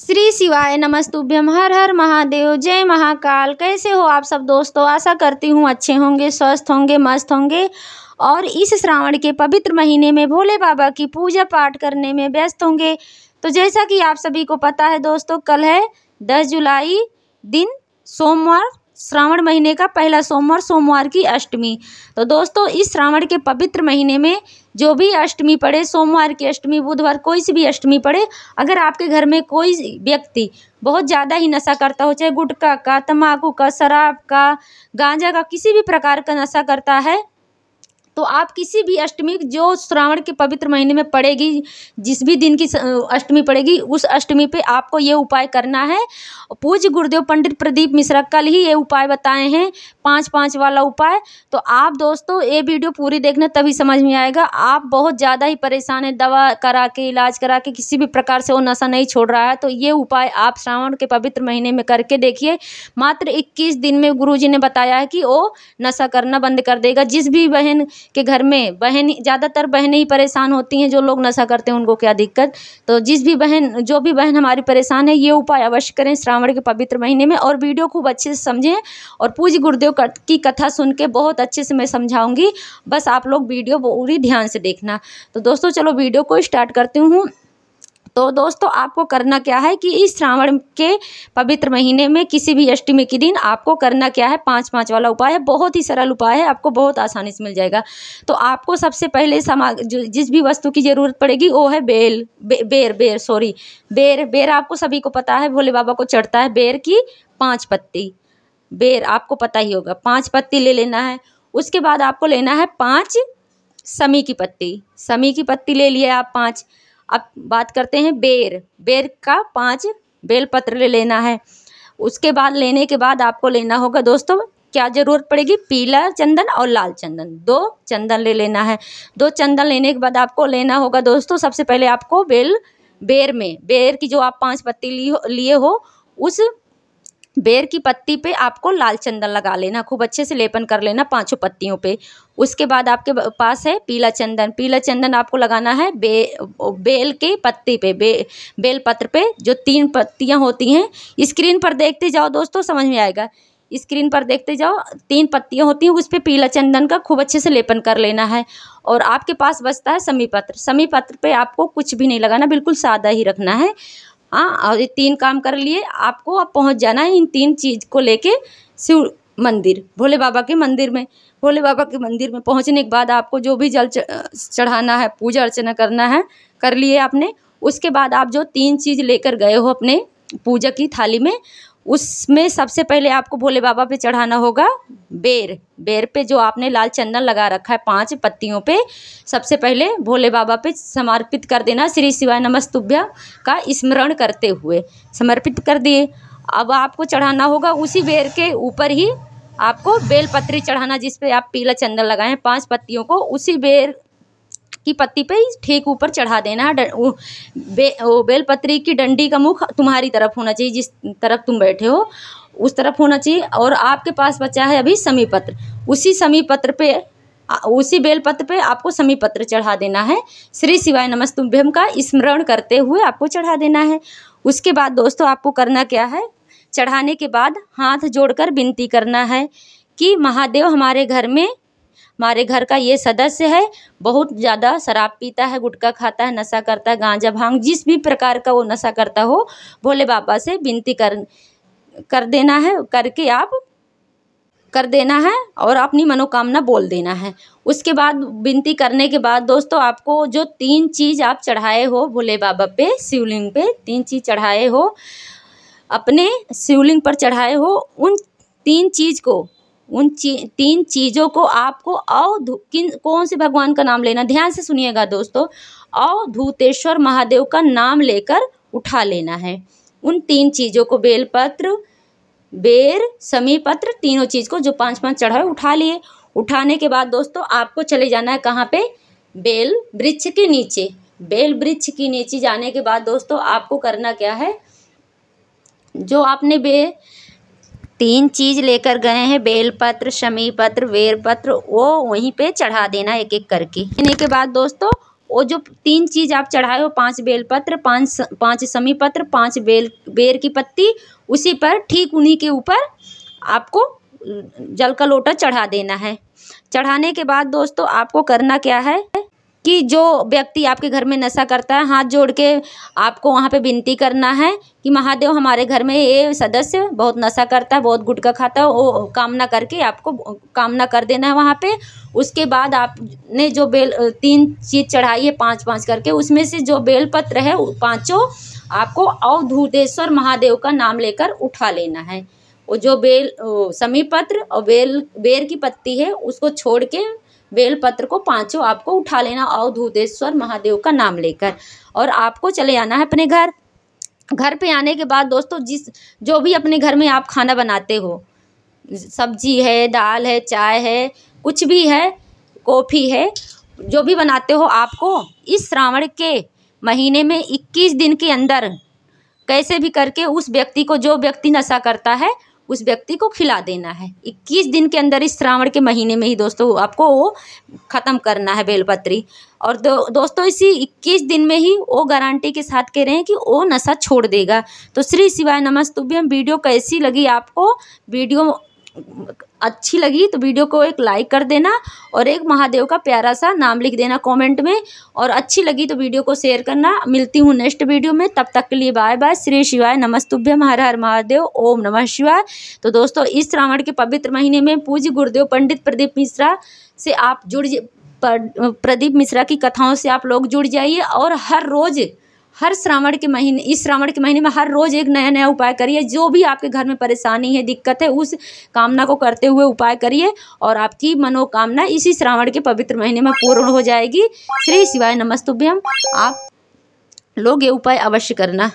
श्री शिवाय नमस्तुभ्यम हर हर महादेव जय महाकाल कैसे हो आप सब दोस्तों आशा करती हूँ अच्छे होंगे स्वस्थ होंगे मस्त होंगे और इस श्रावण के पवित्र महीने में भोले बाबा की पूजा पाठ करने में व्यस्त होंगे तो जैसा कि आप सभी को पता है दोस्तों कल है दस जुलाई दिन सोमवार श्रावण महीने का पहला सोमवार सोमवार की अष्टमी तो दोस्तों इस श्रावण के पवित्र महीने में जो भी अष्टमी पड़े सोमवार की अष्टमी बुधवार कोई सी भी अष्टमी पड़े अगर आपके घर में कोई व्यक्ति बहुत ज़्यादा ही नशा करता हो चाहे गुटखा का तम्बाकू का शराब का गांजा का किसी भी प्रकार का नशा करता है तो आप किसी भी अष्टमी जो श्रावण के पवित्र महीने में पड़ेगी जिस भी दिन की अष्टमी पड़ेगी उस अष्टमी पे आपको ये उपाय करना है पूज्य गुरुदेव पंडित प्रदीप मिश्रा कल ही ये उपाय बताए हैं पाँच पाँच वाला उपाय तो आप दोस्तों ये वीडियो पूरी देखना तभी समझ में आएगा आप बहुत ज़्यादा ही परेशान हैं दवा करा के इलाज करा के किसी भी प्रकार से वो नशा नहीं छोड़ रहा है तो ये उपाय आप श्रावण के पवित्र महीने में करके देखिए मात्र इक्कीस दिन में गुरु ने बताया है कि वो नशा करना बंद कर देगा जिस भी बहन के घर में बहन ज़्यादातर बहनें ही परेशान होती हैं जो लोग नशा करते हैं उनको क्या दिक्कत तो जिस भी बहन जो भी बहन हमारी परेशान है ये उपाय अवश्य करें श्रावण के पवित्र महीने में और वीडियो खूब अच्छे से समझें और पूज्य गुरुदेव की कथा सुन के बहुत अच्छे से मैं समझाऊँगी बस आप लोग वीडियो पूरी ध्यान से देखना तो दोस्तों चलो वीडियो को स्टार्ट करती हूँ तो दोस्तों आपको करना क्या है कि इस श्रावण के पवित्र महीने में किसी भी अष्टमी के दिन आपको करना क्या है पाँच पाँच वाला उपाय है बहुत ही सरल उपाय है आपको बहुत आसानी से मिल जाएगा तो आपको सबसे पहले समा जिस भी वस्तु की ज़रूरत पड़ेगी वो है बेल बे, बेर बेर सॉरी बेर बेर आपको सभी को पता है भोले बाबा को चढ़ता है बेर की पाँच पत्ती बेर आपको पता ही होगा पाँच पत्ती ले लेना है उसके बाद आपको लेना है पाँच समी की पत्ती समी की पत्ती ले लिए आप पाँच अब बात करते हैं बेर बेर का पाँच बेलपत्र ले लेना है उसके बाद लेने के बाद आपको लेना होगा दोस्तों क्या ज़रूरत पड़ेगी पीला चंदन और लाल चंदन दो चंदन ले लेना है दो चंदन लेने के बाद आपको लेना होगा दोस्तों सबसे पहले आपको बेल बेर में बेर की जो आप पांच पत्ती लिए हो उस बेर की पत्ती पे आपको लाल चंदन लगा लेना खूब अच्छे से लेपन कर लेना पांचों पत्तियों पे उसके बाद आपके पास है पीला चंदन पीला चंदन आपको लगाना है बे बेल के पत्ती पे बे बेल पत्र पे जो तीन पत्तियां होती हैं स्क्रीन पर देखते जाओ दोस्तों समझ में आएगा स्क्रीन पर देखते जाओ तीन पत्तियां होती हैं उस पर पीला चंदन का खूब अच्छे से लेपन कर लेना है और आपके पास बचता है समी पत्र समी पत्र आपको कुछ भी नहीं लगाना बिल्कुल सादा ही रखना है हाँ और ये तीन काम कर लिए आपको अब पहुँच जाना है इन तीन चीज़ को लेके शिव मंदिर भोले बाबा के मंदिर में भोले बाबा के मंदिर में पहुँचने के बाद आपको जो भी जल चढ़ाना है पूजा अर्चना करना है कर लिए आपने उसके बाद आप जो तीन चीज़ लेकर गए हो अपने पूजा की थाली में उसमें सबसे पहले आपको भोले बाबा पे चढ़ाना होगा बेर बेर पे जो आपने लाल चंदन लगा रखा है पांच पत्तियों पे सबसे पहले भोले बाबा पे समर्पित कर देना श्री शिवाय नमस्तुभ्या का स्मरण करते हुए समर्पित कर दिए अब आपको चढ़ाना होगा उसी बेर के ऊपर ही आपको बेलपत्री चढ़ाना जिस पे आप पीला चंदन लगाए हैं पांच पत्तियों को उसी बेर की पत्ती पे ठेक ऊपर चढ़ा देना बे, बेलपत्री की डंडी का मुख तुम्हारी तरफ होना चाहिए जिस तरफ तुम बैठे हो उस तरफ होना चाहिए और आपके पास बचा है अभी समी पत्र उसी समी पत्र पे उसी बेलपत्र पे आपको समी पत्र चढ़ा देना है श्री शिवाय नमस्तुभ्यम का स्मरण करते हुए आपको चढ़ा देना है उसके बाद दोस्तों आपको करना क्या है चढ़ाने के बाद हाथ जोड़कर विनती करना है कि महादेव हमारे घर में हमारे घर का ये सदस्य है बहुत ज़्यादा शराब पीता है गुटखा खाता है नशा करता है गांजा भांग जिस भी प्रकार का वो नशा करता हो भोले बाबा से विनती कर कर देना है करके आप कर देना है और अपनी मनोकामना बोल देना है उसके बाद विनती करने के बाद दोस्तों आपको जो तीन चीज़ आप चढ़ाए हो भोले बाबा पे शिवलिंग पे तीन चीज़ चढ़ाए हो अपने शिवलिंग पर चढ़ाए हो उन तीन चीज़ को उन ची तीन चीज़ों को आपको औ किन कौन से भगवान का नाम लेना ध्यान से सुनिएगा दोस्तों औ धूतेश्वर महादेव का नाम लेकर उठा लेना है उन तीन चीज़ों को बेलपत्र बेर समी पत्र तीनों चीज़ को जो पांच पांच चढ़ाए उठा लिए उठाने के बाद दोस्तों आपको चले जाना है कहाँ पे बेल वृक्ष के नीचे बेल वृक्ष के नीचे जाने के बाद दोस्तों आपको करना क्या है जो आपने बे तीन चीज़ लेकर गए हैं बेलपत्र शमी पत्र वेर पत्र वो वहीं पे चढ़ा देना एक एक करके लेने के बाद दोस्तों वो जो तीन चीज़ आप चढ़ाए हो पांच बेलपत्र पांच पांच शमी पत्र पाँच बेल बेर की पत्ती उसी पर ठीक उन्हीं के ऊपर आपको जल का लोटा चढ़ा देना है चढ़ाने के बाद दोस्तों आपको करना क्या है कि जो व्यक्ति आपके घर में नशा करता है हाथ जोड़ के आपको वहाँ पे विनती करना है कि महादेव हमारे घर में ये सदस्य बहुत नशा करता है बहुत गुटखा खाता है वो कामना करके आपको कामना कर देना है वहाँ पे उसके बाद आपने जो बेल तीन चीज़ चढ़ाई है पाँच पाँच करके उसमें से जो बेलपत्र है पाँचों आपको अवधूतेश्वर महादेव का नाम लेकर उठा लेना है वो जो बेल समीपत्र और बेल बेर की पत्ती है उसको छोड़ के बेलपत्र को पांचों आपको उठा लेना और धूतेश्वर महादेव का नाम लेकर और आपको चले आना है अपने घर घर पे आने के बाद दोस्तों जिस जो भी अपने घर में आप खाना बनाते हो सब्जी है दाल है चाय है कुछ भी है कॉफ़ी है जो भी बनाते हो आपको इस श्रावण के महीने में 21 दिन के अंदर कैसे भी करके उस व्यक्ति को जो व्यक्ति नशा करता है उस व्यक्ति को खिला देना है इक्कीस दिन के अंदर इस श्रावण के महीने में ही दोस्तों आपको वो ख़त्म करना है बेलपत्री और दो, दोस्तों इसी इक्कीस दिन में ही वो गारंटी के साथ कह रहे हैं कि वो नशा छोड़ देगा तो श्री शिवाय नमस्तुभ्यम वीडियो कैसी लगी आपको वीडियो अच्छी लगी तो वीडियो को एक लाइक कर देना और एक महादेव का प्यारा सा नाम लिख देना कमेंट में और अच्छी लगी तो वीडियो को शेयर करना मिलती हूँ नेक्स्ट वीडियो में तब तक के लिए बाय बाय श्री शिवाय नमस्तुभ्य हर हर महादेव ओम नमः शिवाय तो दोस्तों इस श्रावण के पवित्र महीने में पूज्य गुरुदेव पंडित प्रदीप मिश्रा से आप जुड़ प्रदीप मिश्रा की कथाओं से आप लोग जुड़ जाइए और हर रोज़ हर श्रावण के महीने इस श्रावण के महीने में हर रोज़ एक नया नया उपाय करिए जो भी आपके घर में परेशानी है दिक्कत है उस कामना को करते हुए उपाय करिए और आपकी मनोकामना इसी श्रावण के पवित्र महीने में पूर्ण हो जाएगी श्री शिवाय नमस्तुभ्यम आप लोग ये उपाय अवश्य करना